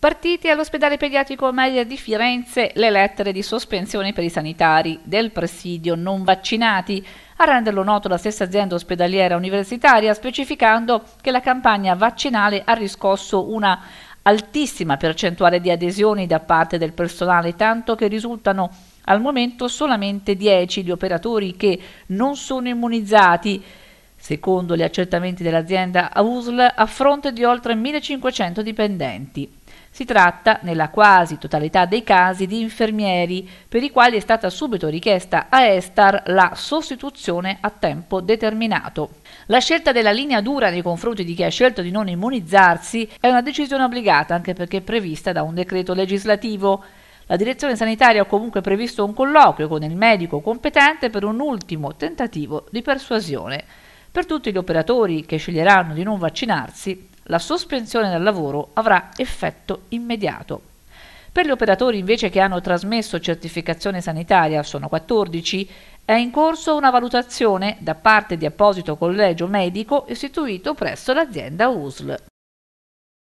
Partite all'ospedale pediatrico Amelia di Firenze le lettere di sospensione per i sanitari del presidio non vaccinati, a renderlo noto la stessa azienda ospedaliera universitaria specificando che la campagna vaccinale ha riscosso una altissima percentuale di adesioni da parte del personale, tanto che risultano al momento solamente 10 gli operatori che non sono immunizzati. Secondo gli accertamenti dell'azienda AUSL, a fronte di oltre 1500 dipendenti. Si tratta, nella quasi totalità dei casi, di infermieri, per i quali è stata subito richiesta a Estar la sostituzione a tempo determinato. La scelta della linea dura nei confronti di chi ha scelto di non immunizzarsi è una decisione obbligata, anche perché prevista da un decreto legislativo. La direzione sanitaria ha comunque previsto un colloquio con il medico competente per un ultimo tentativo di persuasione. Per tutti gli operatori che sceglieranno di non vaccinarsi, la sospensione dal lavoro avrà effetto immediato. Per gli operatori invece che hanno trasmesso certificazione sanitaria, sono 14, è in corso una valutazione da parte di apposito collegio medico istituito presso l'azienda USL.